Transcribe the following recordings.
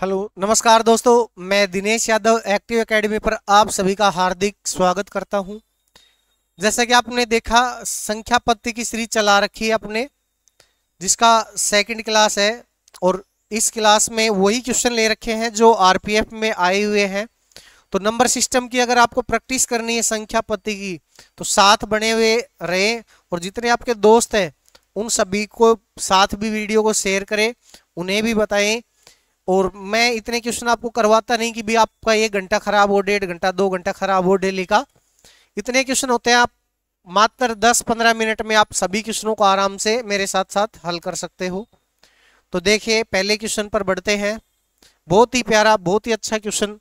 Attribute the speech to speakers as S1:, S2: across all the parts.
S1: hello नमस्कार दोस्तों मैं दिनेश यादव एक्टिव एकेडमी पर आप सभी का हार्दिक स्वागत करता हूं जैसा कि आपने देखा संख्या पत्ति की सीरीज चला रखी है आपने जिसका सेकंड क्लास है और इस क्लास में वही क्वेश्चन ले रखे हैं जो आरपीएफ में आए हुए हैं तो नंबर सिस्टम की अगर आपको प्रैक्टिस करनी है संख्या पत्ति की तो साथ बने हुए रहें और जितने आपके दोस्त हैं उन सभी को साथ भी वीडियो को शेयर करें उन्हें भी बताएं और मैं इतने क्वेश्चन आपको करवाता नहीं कि भी आपका एक घंटा खराब हो डेढ़ घंटा दो घंटा खराब हो डेली का इतने क्वेश्चन होते हैं आप मात्र 10-15 मिनट में आप सभी क्वेश्चनों को आराम से मेरे साथ साथ हल कर सकते हो तो देखिए पहले क्वेश्चन पर बढ़ते हैं बहुत ही प्यारा बहुत ही अच्छा क्वेश्चन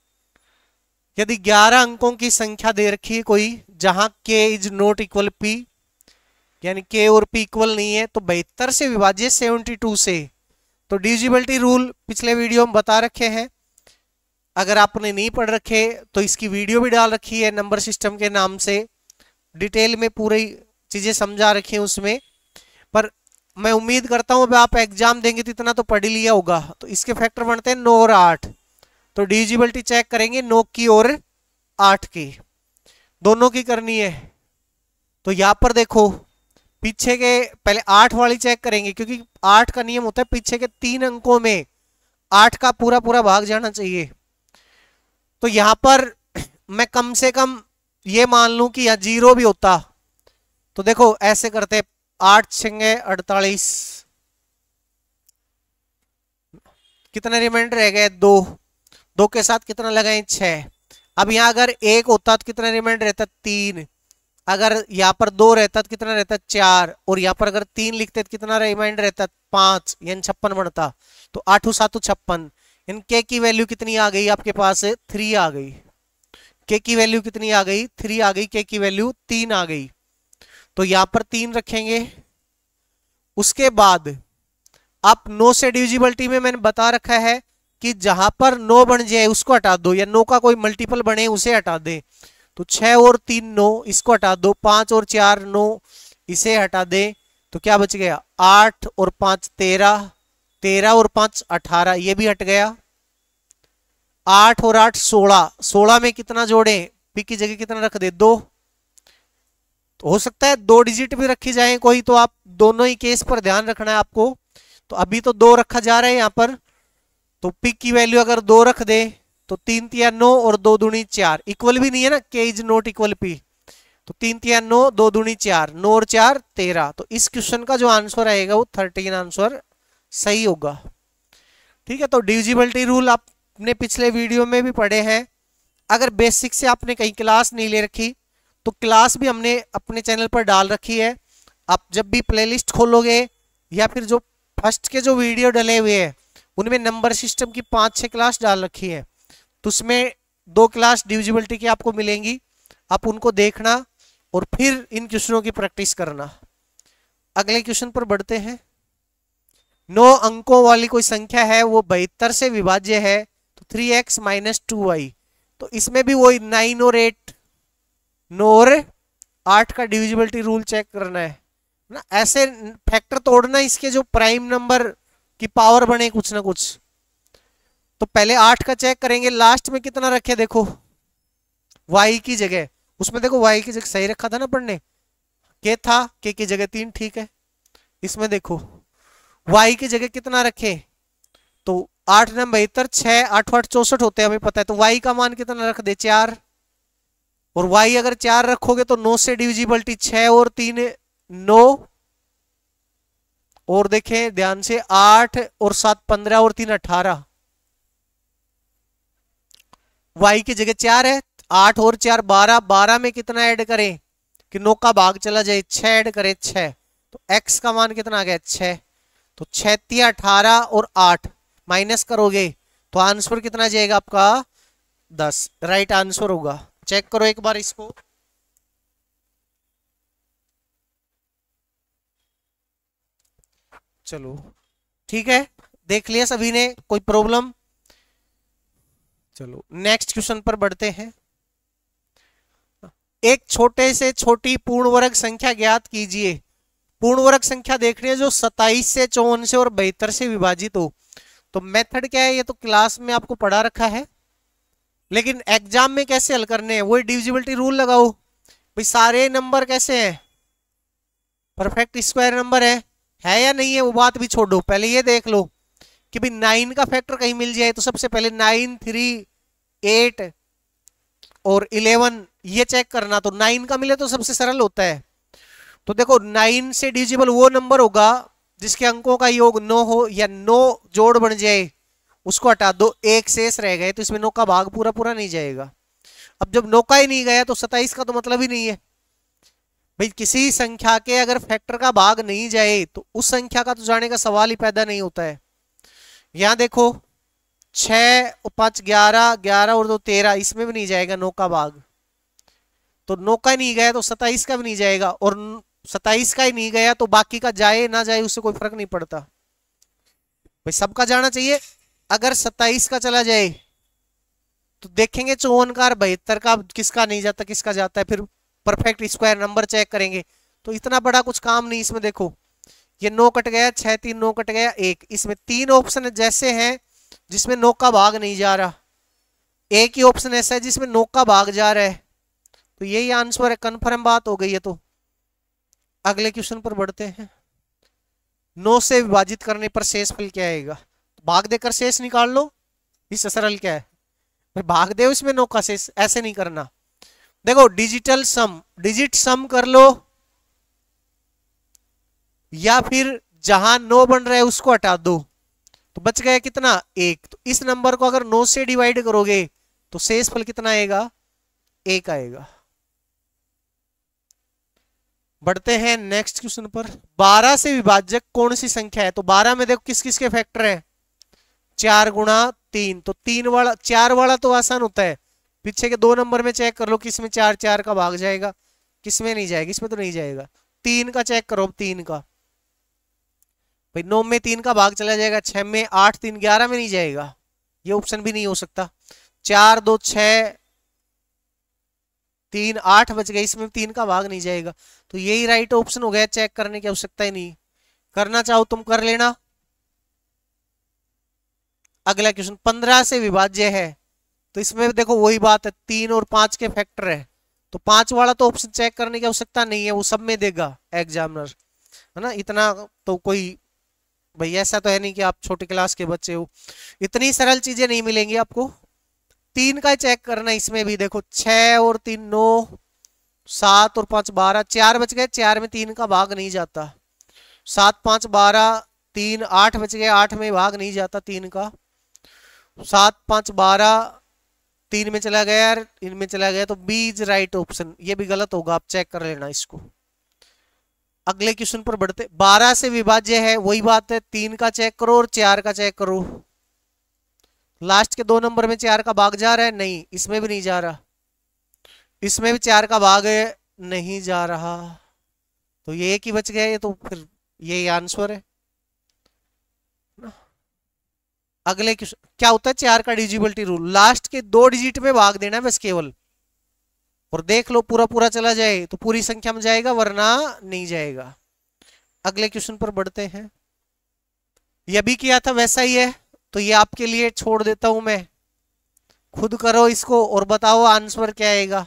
S1: यदि 11 अंकों की संख्या दे रखी है कोई जहां के इज नॉट इक्वल पी यानी के और पी इक्वल नहीं है तो बेहतर से विभाजित 72 से तो डिजिबिलिटी रूल पिछले वीडियो में बता रखे हैं अगर आपने नहीं पढ़ रखे तो इसकी वीडियो भी डाल रखी है नंबर सिस्टम के नाम से डिटेल में पूरी चीज़ें समझा रखी हैं उसमें पर मैं उम्मीद करता हूँ अब आप एग्जाम देंगे तो इतना तो पढ़ लिया होगा तो इसके फैक्टर बनते हैं नौ और आठ तो डिजिबिलिटी चेक करेंगे नौ की और आठ की दोनों की करनी है तो यहाँ पर देखो पीछे के पहले आठ वाली चेक करेंगे क्योंकि आठ का नियम होता है पीछे के तीन अंकों में आठ का पूरा पूरा भाग जाना चाहिए तो यहां पर मैं कम से कम ये मान लू कि यहाँ जीरो भी होता तो देखो ऐसे करते आठ छिंगे अड़तालीस कितने रिमाइंडर रह गए दो दो के साथ कितना लगाए छह अब यहां अगर एक होता तो कितना रिमाइंडर रहता तीन अगर यहाँ पर दो रहता तो कितना रहता चार और यहाँ पर अगर तीन लिखते तो कितना रिमाइंड रहता पांच यानी छप्पन बनता तो आठ सात छप्पन इन के की वैल्यू कितनी आ गई आपके पास थ्री आ गई के की वैल्यू कितनी आ गई थ्री आ गई के की वैल्यू तीन आ गई तो यहां पर तीन रखेंगे उसके बाद आप नो से डिविजिबिलिटी में मैंने बता रखा है कि जहां पर नो बन जाए उसको हटा दो या नो का कोई मल्टीपल बने उसे हटा दे तो छह और तीन नौ इसको हटा दो पांच और चार नौ इसे हटा दे तो क्या बच गया आठ और पांच तेरह तेरह और पांच अठारह ये भी हट गया आठ और आठ सोलह सोलह में कितना जोड़े पी की जगह कितना रख दे दो तो हो सकता है दो डिजिट भी रखी जाए कोई तो आप दोनों ही केस पर ध्यान रखना है आपको तो अभी तो दो रखा जा रहा है यहां पर तो पिक की वैल्यू अगर दो रख दे तो तीन तिया नौ और दो दुनी चार इक्वल भी नहीं है ना के इज नॉट इक्वल पी तो तीन तिया नौ दो दुणी चार नौ और चार तेरह तो इस क्वेश्चन का जो आंसर आएगा वो थर्टीन आंसर सही होगा ठीक है तो डिविजिबिलिटी रूल आपने पिछले वीडियो में भी पढ़े हैं अगर बेसिक से आपने कहीं क्लास नहीं ले रखी तो क्लास भी हमने अपने चैनल पर डाल रखी है आप जब भी प्लेलिस्ट खोलोगे या फिर जो फर्स्ट के जो वीडियो डले हुए हैं उनमें नंबर सिस्टम की पाँच छः क्लास डाल रखी है तो उसमें दो क्लास डिविजिबिलिटी की आपको मिलेंगी आप उनको देखना और फिर इन क्वेश्चनों की प्रैक्टिस करना अगले क्वेश्चन पर बढ़ते हैं नौ अंकों वाली कोई संख्या है वो बहत्तर से विभाज्य है तो three X minus two Y तो इसमें भी वो नाइन और एट नौ और आठ का डिविजिबिलिटी रूल चेक करना है ना ऐसे फैक्टर तोड़ना इसके जो प्राइम नंबर की पावर बने कुछ ना कुछ तो पहले आठ का चेक करेंगे लास्ट में कितना रखे देखो वाई की जगह उसमें देखो वाई की जगह सही रखा था ना पढ़ने के था के की जगह तीन ठीक है इसमें देखो वाई की जगह कितना रखे तो आठ नम बहत्तर छह आठ आठ चौसठ होते हैं हमें पता है तो वाई का मान कितना रख दे चार और वाई अगर चार रखोगे तो नौ से डिविजिबिलिटी छह और तीन नौ और देखें ध्यान से आठ और सात पंद्रह और तीन अठारह वाई की जगह चार है तो आठ और चार बारह बारह में कितना ऐड करें कि नो का भाग चला जाए छ ऐड करें छ तो एक्स का मान कितना आ गया छ तो छैती अठारह और आठ माइनस करोगे तो आंसर कितना जाएगा आपका दस राइट आंसर होगा चेक करो एक बार इसको चलो ठीक है देख लिया सभी ने कोई प्रॉब्लम चलो नेक्स्ट क्वेश्चन पर बढ़ते हैं एक छोटे से छोटी पूर्ण वर्ग संख्या ज्ञात कीजिए पूर्ण वर्ग संख्या देख रही है जो सताइस से चौवन से और बेहतर से विभाजित हो तो मेथड क्या है ये तो क्लास में आपको पढ़ा रखा है लेकिन एग्जाम में कैसे हल करने हैं वही डिविजिबिलिटी रूल लगाओ भाई सारे नंबर कैसे हैं परफेक्ट स्क्वायर नंबर है है या नहीं है वो बात भी छोड़ो पहले ये देख लो कि भाई नाइन का फैक्टर कहीं मिल जाए तो सबसे पहले नाइन थ्री एट और इलेवन ये चेक करना तो नाइन का मिले तो सबसे सरल होता है तो देखो नाइन से डिजिबल वो नंबर होगा जिसके अंकों का योग नो हो या नो जोड़ बन जाए उसको हटा दो एक शेष रह गए तो इसमें नो का भाग पूरा पूरा नहीं जाएगा अब जब नो का ही नहीं गया तो सताइस का तो मतलब ही नहीं है भाई किसी संख्या के अगर फैक्टर का भाग नहीं जाए तो उस संख्या का तो जाने का सवाल ही पैदा नहीं होता है यहां देखो छ पांच ग्यारह ग्यारह और दो तेरह इसमें भी नहीं जाएगा नौ का भाग तो नौ का नहीं गया तो सताइस का भी नहीं जाएगा और सताइस का ही नहीं गया तो बाकी का जाए ना जाए उससे कोई फर्क नहीं पड़ता भाई सबका जाना चाहिए अगर सताइस का चला जाए तो देखेंगे चौवन का और बहत्तर का किसका नहीं जाता किसका जाता है फिर परफेक्ट स्क्वायर नंबर चेक करेंगे तो इतना बड़ा कुछ काम नहीं इसमें देखो ये नौ कट गया छह तीन नौ कट गया एक इसमें तीन ऑप्शन जैसे हैं जिसमें नौ का भाग नहीं जा रहा एक ही ऑप्शन ऐसा है जिसमें नौ का भाग जा रहा है तो यही आंसर है कन्फर्म बात हो गई है तो अगले क्वेश्चन पर बढ़ते हैं नौ से विभाजित करने पर शेष फल क्या आएगा तो भाग देकर शेष निकाल लो इससे सरल क्या है फिर भाग दे उसमें नौ का शेष ऐसे नहीं करना देखो डिजिटल सम डिजिट सम कर लो या फिर जहां नो बन रहा है उसको हटा दो तो बच गया कितना एक तो इस नंबर को अगर नो से डिवाइड करोगे तो शेष फल कितना आएगा एक आएगा बढ़ते हैं नेक्स्ट क्वेश्चन पर 12 से विभाजक कौन सी संख्या है तो 12 में देखो किस किस के फैक्टर है चार गुणा तीन तो तीन वाला चार वाला तो आसान होता है पीछे के दो नंबर में चेक कर लो किसमें चार चार का भाग जाएगा किसमें नहीं जाएगा इसमें तो नहीं जाएगा तीन का चेक करो तीन का भाई नौ में तीन का भाग चला जाएगा छः में आठ तीन ग्यारह में नहीं जाएगा ये ऑप्शन भी नहीं हो सकता चार दो छ तीन आठ बच गए इसमें तीन का भाग नहीं जाएगा तो यही राइट ऑप्शन हो गया चेक करने की आवश्यकता ही नहीं करना चाहो तुम कर लेना अगला क्वेश्चन पंद्रह से विभाज्य है तो इसमें देखो वही बात है तीन और पांच के फैक्टर है तो पांच वाला तो ऑप्शन चेक करने की आवश्यकता नहीं है वो सब में देगा एग्जामिनर है ना इतना तो कोई भाई ऐसा तो है नहीं कि आप छोटी क्लास के बच्चे हो इतनी सरल चीजें नहीं मिलेंगी आपको तीन का चेक करना इसमें भी देखो छ और तीन नौ सात और पांच बारह चार बच गए चार में तीन का भाग नहीं जाता सात पांच बारह तीन आठ बच गए आठ में भाग नहीं जाता तीन का सात पांच बारह तीन में चला गया यार इनमें चला गया तो बी इज राइट ऑप्शन ये भी गलत होगा आप चेक कर लेना इसको अगले क्वेश्चन पर बढ़ते बारह से विभाज्य है वही बात है तीन का चेक करो और चार का चेक करो लास्ट के दो नंबर में चार का भाग जा रहा है नहीं इसमें भी नहीं जा रहा इसमें भी चार का भाग नहीं जा रहा तो ये एक ही बच गया ये तो फिर ये आंसर है अगले क्वेश्चन क्या होता है चार का डिजिबिलिटी रूल लास्ट के दो डिजिट में भाग देना है बस केवल और देख लो पूरा पूरा चला जाए तो पूरी संख्या में जाएगा वरना नहीं जाएगा अगले क्वेश्चन पर बढ़ते हैं यह भी किया था वैसा ही है तो ये आपके लिए छोड़ देता हूं मैं खुद करो इसको और बताओ आंसर क्या आएगा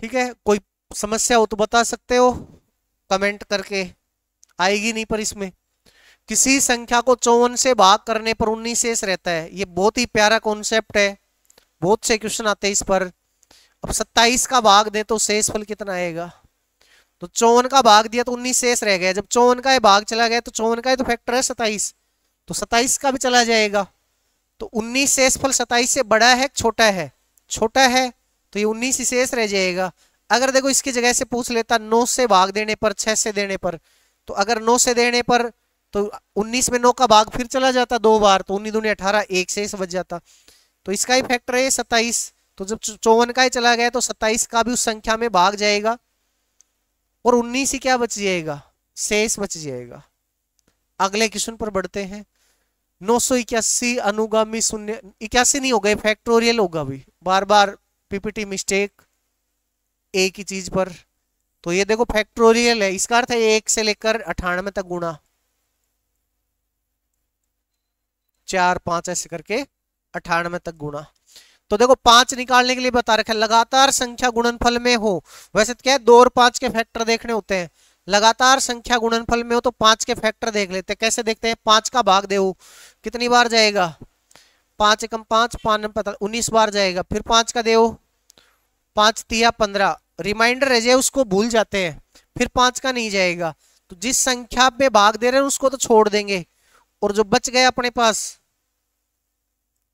S1: ठीक है कोई समस्या हो तो बता सकते हो कमेंट करके आएगी नहीं पर इसमें किसी संख्या को चौवन से भाग करने पर उन्नीस शेष रहता है ये बहुत ही प्यारा कॉन्सेप्ट है बहुत से क्वेश्चन आते हैं इस पर अब 27 का भाग दे तो शेष फल कितना आएगा तो चौवन का भाग दिया तो उन्नीस शेष रह गया जब चौवन का भाग चला गया तो चौवन का तो फैक्टर है सताइस तो सताइस का भी चला जाएगा तो उन्नीस शेष फल सताइस से बड़ा है छोटा है छोटा है तो ये उन्नीस ही शेष रह जाएगा अगर देखो इसकी जगह से पूछ लेता नौ से भाग देने पर छह से देने पर तो अगर नौ से देने पर तो उन्नीस में नौ का भाग फिर चला जाता दो बार तो उन्नीस दुनिया अठारह एक शेष बच जाता तो इसका ही फैक्टर है सत्ताईस तो जब चौवन का ही चला गया तो सत्ताईस का भी उस संख्या में भाग जाएगा और उन्नीस ही क्या बच जाएगा शेष बच जाएगा अगले क्वेश्चन पर बढ़ते हैं नौ सौ इक्यासी अनुगामी शून्य इक्यासी नहीं होगा फैक्टोरियल होगा भी बार बार पीपीटी मिस्टेक एक ही चीज पर तो ये देखो फैक्टोरियल है इसका अर्थ है एक से लेकर अठानवे तक गुणा चार पांच ऐसे करके अठानवे तक गुणा तो देखो पांच निकालने के लिए बता रखा है लगातार संख्या गुणनफल में हो वैसे तो क्या है दो और पांच के फैक्टर देखने होते हैं लगातार संख्या गुणनफल में हो तो पांच के फैक्टर देख लेते हैं कैसे देखते हैं पांच का भाग देव कितनी बार जाएगा पांच एकम पांच पान पता उन्नीस बार जाएगा फिर पांच का देव पांच तिया पंद्रह रिमाइंडर रह जाए उसको भूल जाते हैं फिर पांच का नहीं जाएगा तो जिस संख्या पे भाग दे रहे हैं उसको तो छोड़ देंगे और जो बच गए अपने पास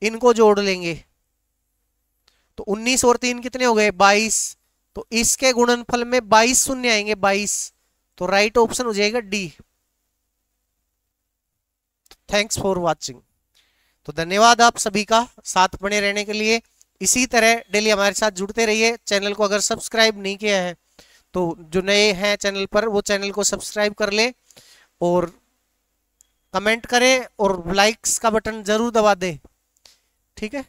S1: इनको जोड़ लेंगे तो 19 और 3 कितने हो गए 22 तो इसके गुणनफल में 22 शून्य आएंगे 22 तो राइट ऑप्शन हो जाएगा डी थैंक्स फॉर वाचिंग तो धन्यवाद आप सभी का साथ बने रहने के लिए इसी तरह डेली हमारे साथ जुड़ते रहिए चैनल को अगर सब्सक्राइब नहीं किया है तो जो नए हैं चैनल पर वो चैनल को सब्सक्राइब कर ले और कमेंट करें और लाइक्स का बटन जरूर दबा दें ठीक है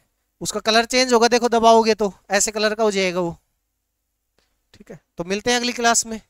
S1: उसका कलर चेंज होगा देखो दबाओगे तो ऐसे कलर का हो जाएगा वो ठीक है तो मिलते हैं अगली क्लास में